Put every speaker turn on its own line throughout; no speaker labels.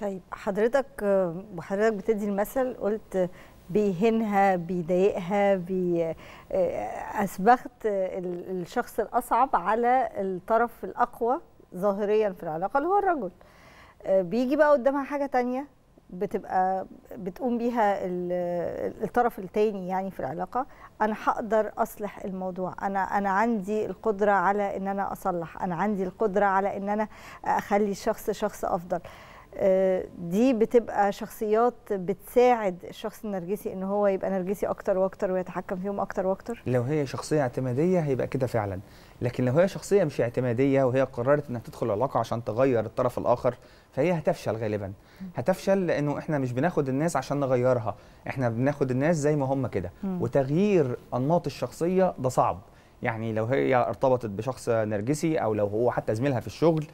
طيب حضرتك وحضرتك بتدي المثل قلت بيهنها بيضايقها بي آه، اسبغت الشخص الاصعب على الطرف الاقوى ظاهريا في العلاقه اللي هو الرجل آه، بيجي بقى قدامها حاجه تانية بتبقى بتقوم بيها الطرف التاني يعني في العلاقه انا هقدر اصلح الموضوع انا انا عندي القدره على ان انا اصلح انا عندي القدره على ان انا اخلي الشخص شخص افضل آه، دي بتبقى شخصيات بتساعد الشخص النرجسي ان هو يبقى نرجسي اكتر واكتر ويتحكم فيهم اكتر واكتر
لو هي شخصيه اعتماديه هيبقى كده فعلا لكن لو هي شخصيه مش اعتماديه وهي قررت انها تدخل العلاقه عشان تغير الطرف الاخر فهي هتفشل غالبا هتفشل لانه احنا مش بناخد الناس عشان نغيرها احنا بناخد الناس زي ما هم كده وتغيير انماط الشخصيه ده صعب يعني لو هي ارتبطت بشخص نرجسي او لو هو حتى زميلها في الشغل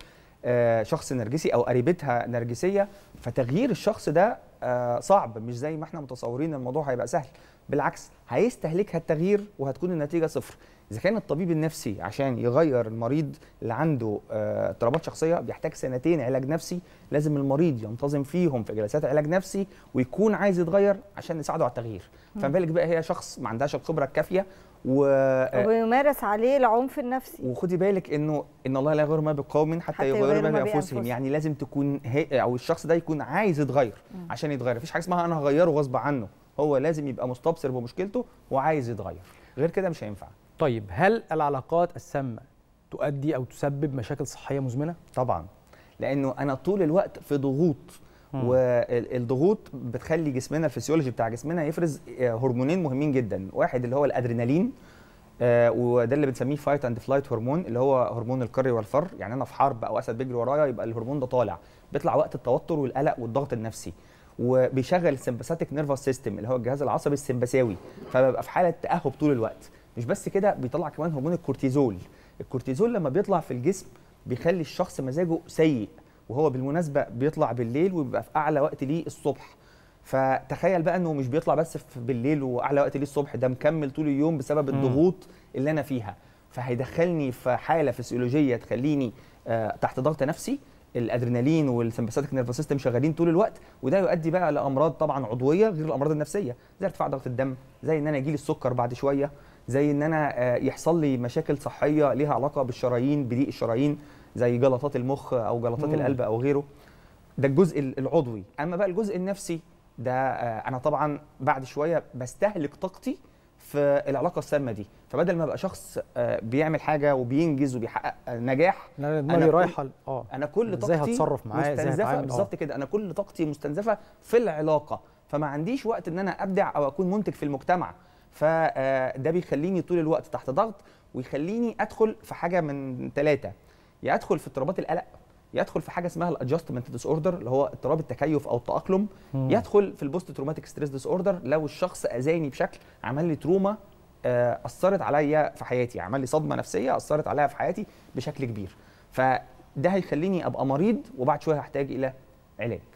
آه، شخص نرجسي او قريبتها نرجسيه فتغيير الشخص ده آه، صعب مش زي ما احنا متصورين الموضوع هيبقى سهل بالعكس هيستهلكها التغيير وهتكون النتيجه صفر اذا كان الطبيب النفسي عشان يغير المريض اللي عنده آه، اضطرابات شخصيه بيحتاج سنتين علاج نفسي لازم المريض ينتظم فيهم في جلسات علاج نفسي ويكون عايز يتغير عشان نساعده على التغيير فما بالك بقى هي شخص ما عندهاش الخبره الكافيه و... آه،
ويمارس عليه العنف النفسي
وخدي بالك انه ان الله لا يغير ما بقوم حتى, حتى يغيروا ما بانفسهم يعني لازم تكون هي او الشخص ده يكون عايز يتغير عشان عشان يتغير مفيش حاجه اسمها انا هغيره غصب عنه هو لازم يبقى مستبصر بمشكلته وعايز يتغير غير كده مش هينفع طيب هل العلاقات السامه تؤدي او تسبب مشاكل صحيه مزمنه طبعا لانه انا طول الوقت في ضغوط والضغوط بتخلي جسمنا الفسيولوجي بتاع جسمنا يفرز آه، هرمونين مهمين جدا واحد اللي هو الادرينالين آه، وده اللي بنسميه فايت اند فلايت هرمون اللي هو هرمون الكري والفر يعني انا في حرب او اسد بيجري ورايا يبقى الهرمون ده طالع بيطلع وقت التوتر والقلق والضغط النفسي وبيشغل السمباثيك نيرفس سيستم اللي هو الجهاز العصبي السمباساوي فببقى في حاله تاهب طول الوقت مش بس كده بيطلع كمان هرمون الكورتيزول الكورتيزول لما بيطلع في الجسم بيخلي الشخص مزاجه سيء وهو بالمناسبه بيطلع بالليل وبيبقى في اعلى وقت ليه الصبح فتخيل بقى انه مش بيطلع بس بالليل واعلى وقت ليه الصبح ده مكمل طول اليوم بسبب الضغوط اللي انا فيها فهيدخلني في حاله فسيولوجيه تخليني آه، تحت ضغط نفسي الادرينالين والسمباثيك نيرفس سيستم شغالين طول الوقت وده يؤدي بقى لامراض طبعا عضويه غير الامراض النفسيه زي ارتفاع ضغط الدم زي ان انا يجي لي السكر بعد شويه زي ان انا آه، يحصل لي مشاكل صحيه ليها علاقه بالشرايين بضيق الشرايين زي جلطات المخ او جلطات مم. القلب او غيره ده الجزء العضوي اما بقى الجزء النفسي ده آه، انا طبعا بعد شويه بستهلك طاقتي في العلاقه السامه دي فبدل ما ابقى شخص آه، بيعمل حاجه وبينجز وبيحقق نجاح انا دماغي رايحه اه انا كل طاقتي ازاي هتصرف معاه مستنزفه آه. بالظبط كده انا كل طاقتي مستنزفه في العلاقه فما عنديش وقت ان انا ابدع او اكون منتج في المجتمع فده آه، بيخليني طول الوقت تحت ضغط ويخليني ادخل في حاجه من ثلاثه يا ادخل في اضطرابات القلق يدخل في حاجه اسمها الادجستمنت ديس اوردر اللي هو اضطراب التكيف او التاقلم مم. يدخل في البوست تروماتيك ستريس ديس اوردر لو الشخص اذاني بشكل عمل لي تروما آه، اثرت عليا في حياتي عمل لي صدمه نفسيه اثرت عليا في حياتي بشكل كبير فده هيخليني ابقى مريض وبعد شويه هحتاج الى علاج